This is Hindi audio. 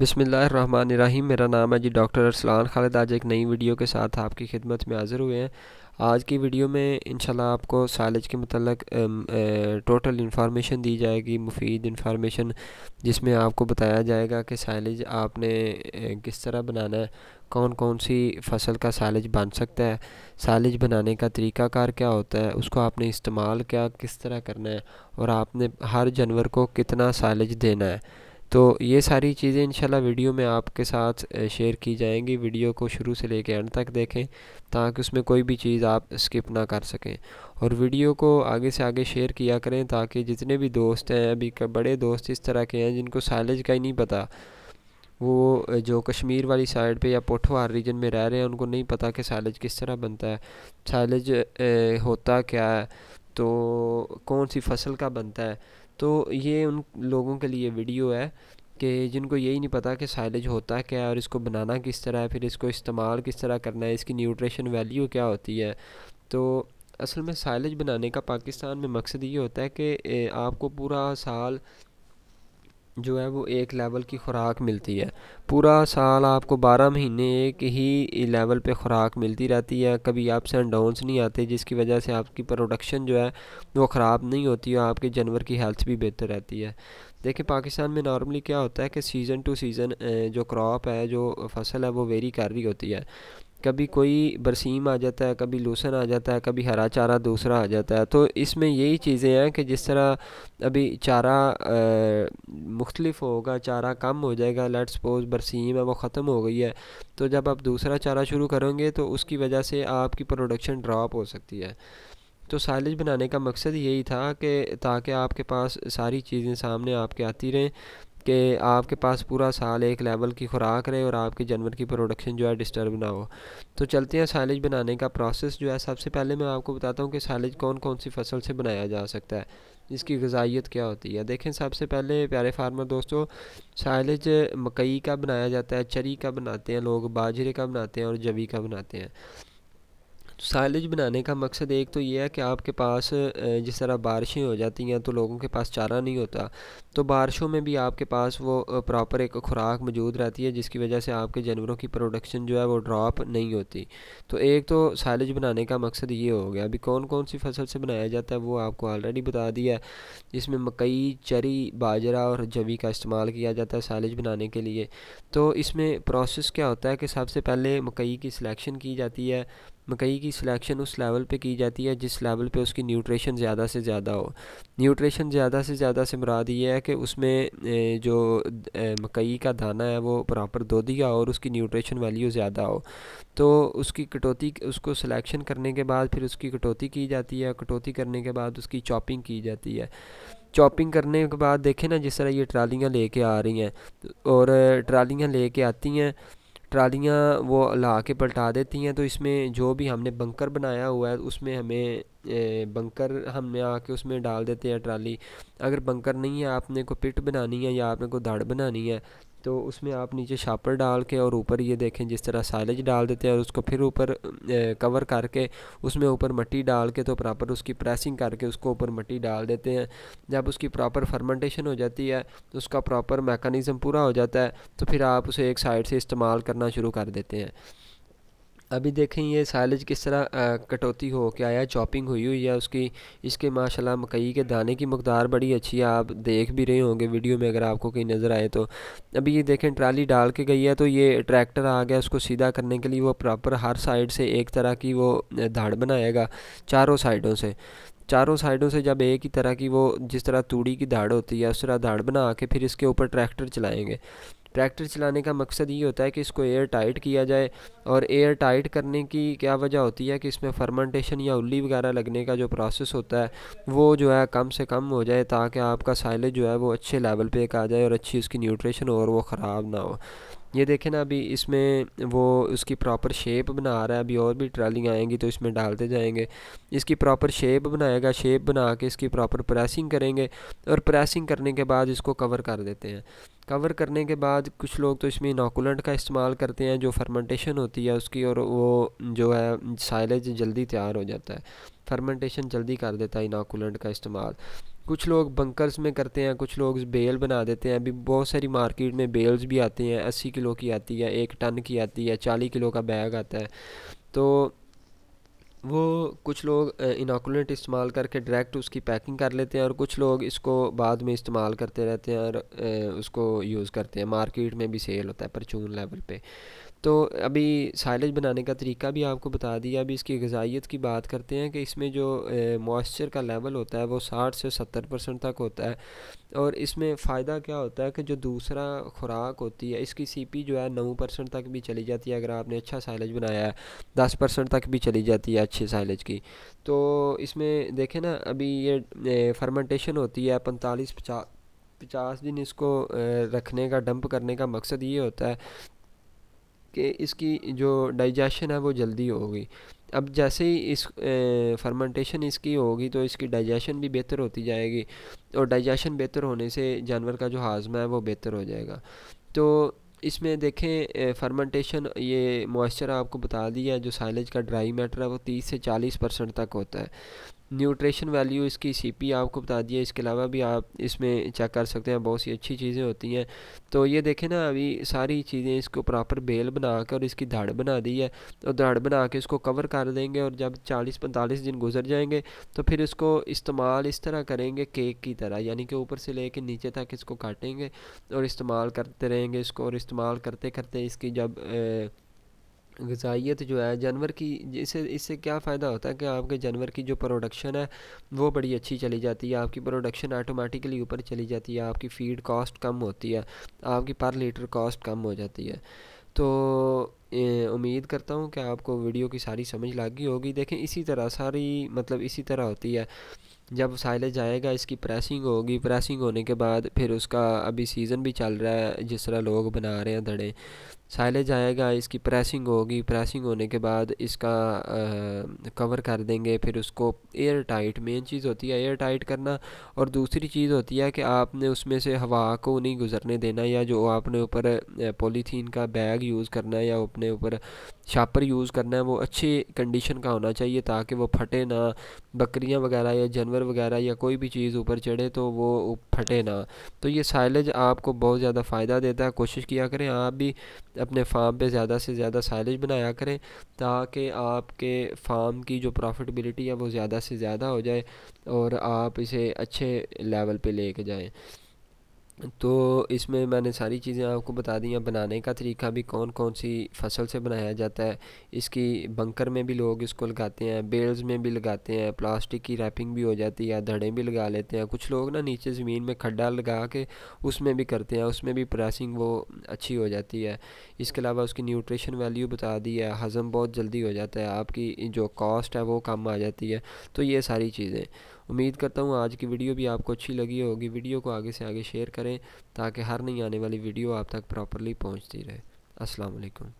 बिसमीम मेरा नाम है जी डॉक्टर अरसलान खालिद आज एक नई वीडियो के साथ आपकी खिदमत में हाज़िर हुए हैं आज की वीडियो में इंशाल्लाह आपको साइलेज के मतलब टोटल इन्फॉर्मेशन दी जाएगी मुफीद इन्फॉर्मेशन जिसमें आपको बताया जाएगा कि साइलेज आपने किस तरह बनाना है कौन कौन सी फसल का साइलेज बन सकता है साइलेज बनाने का तरीक़ाकार क्या होता है उसको आपने इस्तेमाल क्या किस तरह करना है और आपने हर जानवर को कितना साइलेज देना है तो ये सारी चीज़ें इंशाल्लाह वीडियो में आपके साथ शेयर की जाएंगी वीडियो को शुरू से लेकर एंड तक देखें ताकि उसमें कोई भी चीज़ आप स्किप ना कर सकें और वीडियो को आगे से आगे शेयर किया करें ताकि जितने भी दोस्त हैं अभी बड़े दोस्त इस तरह के हैं जिनको साइलेज का ही नहीं पता वो जो कश्मीर वाली साइड पे या पोठोहार रीजन में रह रहे हैं उनको नहीं पता कि साइलेज किस तरह बनता है साइलेज होता क्या है तो कौन सी फसल का बनता है तो ये उन लोगों के लिए वीडियो है कि जिनको यही नहीं पता कि साइलेज होता क्या है और इसको बनाना किस तरह है फिर इसको इस्तेमाल किस तरह करना है इसकी न्यूट्रिशन वैल्यू क्या होती है तो असल में साइलेज बनाने का पाकिस्तान में मकसद ये होता है कि आपको पूरा साल जो है वो एक लेवल की खुराक मिलती है पूरा साल आपको बारह महीने एक ही लेवल पे खुराक मिलती रहती है कभी अप्स एंड डाउनस नहीं आते जिसकी वजह से आपकी प्रोडक्शन जो है वो ख़राब नहीं होती है आपके जानवर की हेल्थ भी बेहतर रहती है देखिए पाकिस्तान में नॉर्मली क्या होता है कि सीज़न टू सीज़न जो क्रॉप है जो फसल है वो वेरी कर रही होती है कभी कोई बरसीम आ जाता है कभी लूसन आ जाता है कभी हरा चारा दूसरा आ जाता है तो इसमें यही चीज़ें हैं कि जिस तरह अभी चारा मुख्तलिफ होगा चारा कम हो जाएगा लेट सपोज बरसीम है वो ख़त्म हो गई है तो जब आप दूसरा चारा शुरू करोगे तो उसकी वजह से आपकी प्रोडक्शन ड्रॉप हो सकती है तो साइलेज बनाने का मकसद यही था कि ताकि आपके पास सारी चीज़ें सामने आपके आती रहें कि आपके पास पूरा साल एक लेवल की खुराक रहे और आपकी जानवर की प्रोडक्शन जो है डिस्टर्ब ना हो तो चलते हैं साइलेज बनाने का प्रोसेस जो है सबसे पहले मैं आपको बताता हूँ कि साइलेज कौन कौन सी फसल से बनाया जा सकता है इसकी गजाइत क्या होती है देखें सबसे पहले प्यारे फार्मर दोस्तों साइलेज मकई का बनाया जाता है चरी का बनाते हैं लोग बाजरे का बनाते हैं और जवी का बनाते हैं साइलेज बनाने का मकसद एक तो ये है कि आपके पास जिस तरह बारिशें हो जाती हैं तो लोगों के पास चारा नहीं होता तो बारिशों में भी आपके पास वो प्रॉपर एक खुराक मौजूद रहती है जिसकी वजह से आपके जानवरों की प्रोडक्शन जो है वो ड्रॉप नहीं होती तो एक तो साइलेज बनाने का मकसद ये हो गया अभी कौन कौन सी फसल से बनाया जाता है वो आपको ऑलरेडी बता दिया है जिसमें मकई चरी बाजरा और जवी का इस्तेमाल किया जाता है साइलेज बनाने के लिए तो इसमें प्रोसेस क्या होता है कि सबसे पहले मकई की सिलेक्शन की जाती है मकई की सिलेक्शन उस लेवल पे की जाती है जिस लेवल पे उसकी न्यूट्रिशन ज़्यादा से ज़्यादा हो न्यूट्रिशन ज़्यादा से ज़्यादा से मुराद ये है कि उसमें जो मकई का दाना है वो प्रॉपर दो हो और उसकी न्यूट्रिशन वैल्यू ज़्यादा हो तो उसकी कटौती उसको सिलेक्शन करने के बाद फिर उसकी कटौती की जाती है कटौती करने के बाद उसकी चॉपिंग की जाती है चॉपिंग करने के बाद देखें ना जिस तरह ये ट्रालियाँ लेके आ रही हैं और ट्रालियाँ लेके आती हैं ट्रालियाँ वो ला के पलटा देती हैं तो इसमें जो भी हमने बंकर बनाया हुआ है उसमें हमें बंकर हमने आके उसमें डाल देते हैं ट्राली अगर बंकर नहीं है आपने को पिट बनानी है या आपने को दाड़ बनानी है तो उसमें आप नीचे शापर डाल के और ऊपर ये देखें जिस तरह साइलेज डाल देते हैं और उसको फिर ऊपर कवर करके उसमें ऊपर मट्टी डाल के तो प्रॉपर उसकी प्रेसिंग करके उसको ऊपर मट्टी डाल देते हैं जब उसकी प्रॉपर फर्मेंटेशन हो जाती है तो उसका प्रॉपर मेकानिज़म पूरा हो जाता है तो फिर आप उसे एक साइड से इस्तेमाल करना शुरू कर देते हैं अभी देखें ये साइलेज किस तरह कटौती हो के आया चॉपिंग हुई हुई है उसकी इसके माशाल्लाह मकई के दाने की मकदार बड़ी अच्छी है आप देख भी रहे होंगे वीडियो में अगर आपको कहीं नज़र आए तो अभी ये देखें ट्राली डाल के गई है तो ये ट्रैक्टर आ गया उसको सीधा करने के लिए वो प्रॉपर हर साइड से एक तरह की वो धाड़ बनाएगा चारों साइडों से चारों साइडों से जब एक ही तरह की वो जिस तरह तूड़ी की धाड़ होती है उस तरह धाड़ बना के फिर इसके ऊपर ट्रैक्टर चलाएँगे ट्रैक्टर चलाने का मकसद ये होता है कि इसको एयर टाइट किया जाए और एयर टाइट करने की क्या वजह होती है कि इसमें फर्मेंटेशन या उल्ली वगैरह लगने का जो प्रोसेस होता है वो जो है कम से कम हो जाए ताकि आपका साइलेज जो है वो अच्छे लेवल पर एक आ जाए और अच्छी उसकी न्यूट्रिशन और वो ख़राब ना हो ये देखें ना अभी इसमें वो उसकी प्रॉपर शेप बना रहा है अभी और भी ट्रैलिंग आएंगी तो इसमें डालते जाएंगे इसकी प्रॉपर शेप बनाएगा शेप बना के इसकी प्रॉपर प्रेसिंग करेंगे और प्रेसिंग करने के बाद इसको कवर कर देते हैं कवर करने के बाद कुछ लोग तो इसमें इनाकुलेंट का इस्तेमाल करते हैं जो फर्मेंटेशन होती है उसकी और वो जो है साइलेज जल्दी तैयार हो जाता है फर्मेंटेशन जल्दी कर देता है इनाकुलेंट का इस्तेमाल कुछ लोग बंकर्स में करते हैं कुछ लोग बेल बना देते हैं अभी बहुत सारी मार्केट में बेल्स भी आती हैं अस्सी किलो की आती है एक टन की आती है चालीस किलो का बैग आता है तो वो कुछ लोग इनाकुलेंट इस्तेमाल करके डायरेक्ट उसकी पैकिंग कर लेते हैं और कुछ लोग इसको बाद में इस्तेमाल करते रहते हैं और उसको यूज़ करते हैं मार्केट में भी सेल होता है परचून लेवल पे तो अभी साइलेज बनाने का तरीका भी आपको बता दिया अभी इसकी गजाइत की बात करते हैं कि इसमें जो मॉइस्चर का लेवल होता है वो साठ से सत्तर परसेंट तक होता है और इसमें फ़ायदा क्या होता है कि जो दूसरा खुराक होती है इसकी सीपी जो है नौ परसेंट तक भी चली जाती है अगर आपने अच्छा साइलेज बनाया है दस परसेंट तक भी चली जाती है अच्छे साइलेज की तो इसमें देखें ना अभी ये फर्मेंटेशन होती है पैंतालीस पचास पचास दिन इसको रखने का डंप करने का मकसद ये होता है कि इसकी जो डाइजेशन है वो जल्दी होगी अब जैसे ही इस फर्मेंटेशन इसकी होगी तो इसकी डाइजेशन भी बेहतर होती जाएगी और डाइजेशन बेहतर होने से जानवर का जो हाजमा है वो बेहतर हो जाएगा तो इसमें देखें फर्मेंटेशन ये मॉइस्चर आपको बता दिया जो साइलेज का ड्राई मैटर है वो 30 से 40 परसेंट तक होता है न्यूट्रिशन वैल्यू इसकी सीपी आपको बता दिया इसके अलावा भी आप इसमें चेक कर सकते हैं बहुत सी अच्छी चीज़ें होती हैं तो ये देखें ना अभी सारी चीज़ें इसको प्रॉपर बेल बना कर और इसकी धड़ बना दी है और तो धड़ बना के इसको कवर कर देंगे और जब चालीस पैंतालीस दिन गुजर जाएंगे तो फिर इसको इस्तेमाल इस तरह करेंगे केक की तरह यानी कि ऊपर से ले कर नीचे तक इसको काटेंगे और इस्तेमाल करते रहेंगे इसको और इस्तेमाल करते करते इसकी जब ए, गजाइत तो जो है जानवर की इससे इससे क्या फ़ायदा होता है कि आपके जानवर की जो प्रोडक्शन है वो बड़ी अच्छी चली जाती है आपकी प्रोडक्शन आटोमेटिकली ऊपर चली जाती है आपकी फीड कॉस्ट कम होती है आपकी पर लीटर कॉस्ट कम हो जाती है तो उम्मीद करता हूँ कि आपको वीडियो की सारी समझ लागी होगी देखें इसी तरह सारी मतलब इसी तरह होती है जब साइलेज जाएगा इसकी प्रेसिंग होगी प्रेसिंग होने के बाद फिर उसका अभी सीज़न भी चल रहा है जिस तरह लोग बना रहे हैं धड़े साइलेज आएगा इसकी प्रेसिंग होगी प्रेसिंग होने के बाद इसका आ, कवर कर देंगे फिर उसको एयर टाइट मेन चीज़ होती है एयर टाइट करना और दूसरी चीज़ होती है कि आपने उसमें से हवा को नहीं गुजरने देना या जो आपने ऊपर पॉलीथीन का बैग यूज़ करना या अपने ऊपर शापर यूज़ करना है वो अच्छी कंडीशन का होना चाहिए ताकि वो फटे ना बकरियां वगैरह या जानवर वगैरह या कोई भी चीज़ ऊपर चढ़े तो वो फटे ना तो ये साइलेज आपको बहुत ज़्यादा फ़ायदा देता है कोशिश किया करें आप भी अपने फार्म पे ज़्यादा से ज़्यादा साइलेज बनाया करें ताकि आपके फार्म की जो प्रॉफिटबिलिटी है वो ज़्यादा से ज़्यादा हो जाए और आप इसे अच्छे लेवल पर ले कर जाएँ तो इसमें मैंने सारी चीज़ें आपको बता दी हैं बनाने का तरीका भी कौन कौन सी फसल से बनाया जाता है इसकी बंकर में भी लोग इसको लगाते हैं बेल्स में भी लगाते हैं प्लास्टिक की रैपिंग भी हो जाती है धड़े भी लगा लेते हैं कुछ लोग ना नीचे ज़मीन में खड्डा लगा के उसमें भी करते हैं उसमें भी प्रेसिंग वो अच्छी हो जाती है इसके अलावा उसकी न्यूट्रिशन वैल्यू बता दी है हज़म बहुत जल्दी हो जाता है आपकी जो कॉस्ट है वो कम आ जाती है तो ये सारी चीज़ें उम्मीद करता हूँ आज की वीडियो भी आपको अच्छी लगी होगी वीडियो को आगे से आगे शेयर करें ताकि हर नई आने वाली वीडियो आप तक प्रॉपरली पहुँचती रहे असलकम